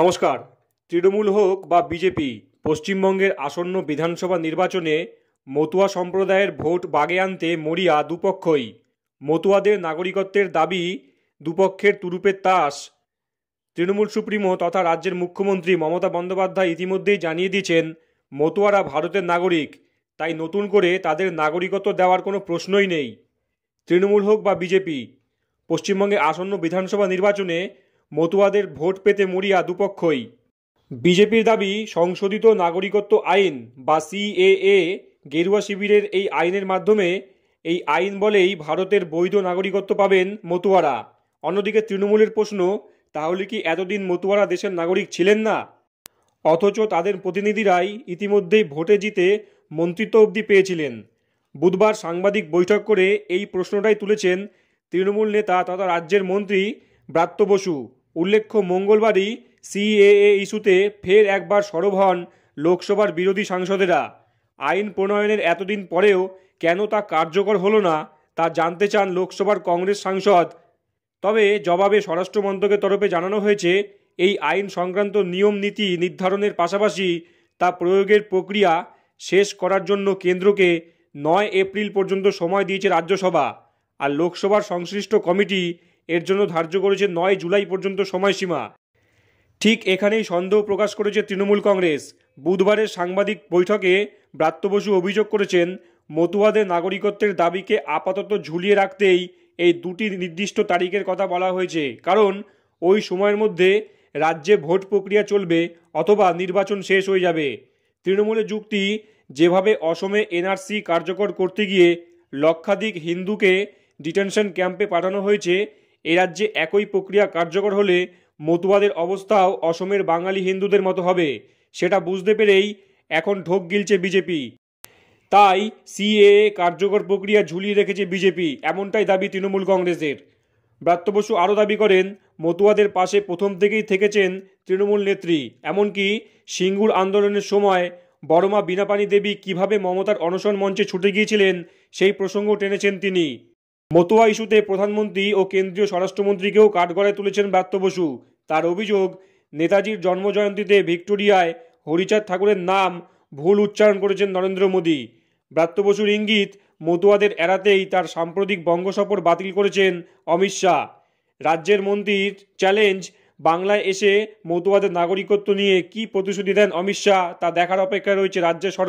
নমস্কার তৃণমূল হোক বা বিজেপি পশ্চিমবঙ্গের আসন্ন বিধানসভা নির্বাচনে মতুয়া সম্প্রদায়ের ভোট বাগে আনতে মরিয়া দুপক্ষই মতুয়াদের নাগরিকত্বের দাবি দুপক্ষের তুরুপের তাস তৃণমূল সুপ্রিমো তথা রাজ্যের মুখ্যমন্ত্রী মমতা বন্দ্যোপাধ্যায় ইতিমধ্যেই জানিয়ে দিয়েছেন মতুয়ারা ভারতের নাগরিক তাই নতুন করে তাদের নাগরিকত্ব দেওয়ার কোনো প্রশ্নই নেই তৃণমূল হোক বা বিজেপি পশ্চিমবঙ্গে আসন্ন বিধানসভা নির্বাচনে মতুয়াদের ভোট পেতে মরিয়া দুপক্ষই বিজেপির দাবি সংশোধিত নাগরিকত্ব আইন বা সিএএ গেরুয়া শিবিরের এই আইনের মাধ্যমে এই আইন বলেই ভারতের বৈধ নাগরিকত্ব পাবেন মতুয়ারা অন্যদিকে তৃণমূলের প্রশ্ন তাহলে কি এতদিন মতুয়ারা দেশের নাগরিক ছিলেন না অথচ তাদের প্রতিনিধিরাই ইতিমধ্যেই ভোটে জিতে মন্ত্রিত্ব অবধি পেয়েছিলেন বুধবার সাংবাদিক বৈঠক করে এই প্রশ্নটাই তুলেছেন তৃণমূল নেতা তথা রাজ্যের মন্ত্রী ব্রাত্য বসু উল্লেখ্য মঙ্গলবারই সিএএ ইস্যুতে ফের একবার সরব হন লোকসভার বিরোধী সাংসদেরা আইন প্রণয়নের এতদিন পরেও কেন তা কার্যকর হলো না তা জানতে চান লোকসভার কংগ্রেস সাংসদ তবে জবাবে স্বরাষ্ট্রমন্ত্রকের তরফে জানানো হয়েছে এই আইন সংক্রান্ত নিয়ম নীতি নির্ধারণের পাশাপাশি তা প্রয়োগের প্রক্রিয়া শেষ করার জন্য কেন্দ্রকে নয় এপ্রিল পর্যন্ত সময় দিয়েছে রাজ্যসভা আর লোকসভার সংশ্লিষ্ট কমিটি এর জন্য ধার্য করেছে নয় জুলাই পর্যন্ত সময়সীমা ঠিক এখানেই সন্দেহ প্রকাশ করেছে তৃণমূল কংগ্রেস বুধবারের সাংবাদিক বৈঠকে ব্রাত্যবসু অভিযোগ করেছেন মতুয়াদের নাগরিকত্বের দাবিকে আপাতত ঝুলিয়ে রাখতেই এই দুটি নির্দিষ্ট তারিখের কথা বলা হয়েছে কারণ ওই সময়ের মধ্যে রাজ্যে ভোট প্রক্রিয়া চলবে অথবা নির্বাচন শেষ হয়ে যাবে তৃণমূলের যুক্তি যেভাবে অসমে এনআরসি কার্যকর করতে গিয়ে লক্ষাধিক হিন্দুকে ডিটেনশন ক্যাম্পে পাঠানো হয়েছে এ রাজ্যে একই প্রক্রিয়া কার্যকর হলে মতুয়াদের অবস্থাও অসমের বাঙালি হিন্দুদের মতো হবে সেটা বুঝতে পেরেই এখন ঢোক গিলছে বিজেপি তাই সিএ কার্যকর প্রক্রিয়া ঝুলিয়ে রেখেছে বিজেপি এমনটাই দাবি তৃণমূল কংগ্রেসের ব্রাত্য বসু আরও দাবি করেন মতুয়াদের পাশে প্রথম থেকেই থেকেছেন তৃণমূল নেত্রী এমনকি সিঙ্গুর আন্দোলনের সময় বড়মা বিনাপানি দেবী কিভাবে মমতার অনশন মঞ্চে ছুটে গিয়েছিলেন সেই প্রসঙ্গ টেনেছেন তিনি মতুয়া ইস্যুতে প্রধানমন্ত্রী ও কেন্দ্রীয় স্বরাষ্ট্রমন্ত্রীকেও কাঠগড়ে তুলেছেন ব্রাত্য বসু তার অভিযোগ নেতাজির জন্মজয়ন্তীতে ভিক্টোরিয়ায় হরিচাঁদ ঠাকুরের নাম ভুল উচ্চারণ করেছেন নরেন্দ্র মোদী ব্রাত্য বসুর ইঙ্গিত মতুয়াদের এড়াতেই তার সাম্প্রতিক বঙ্গ সফর বাতিল করেছেন অমিত শাহ রাজ্যের মন্ত্রীর চ্যালেঞ্জ বাংলায় এসে মতুয়াদের নাগরিকত্ব নিয়ে কি প্রতিশ্রুতি দেন অমিত শাহ তা দেখার অপেক্ষা রয়েছে রাজ্যের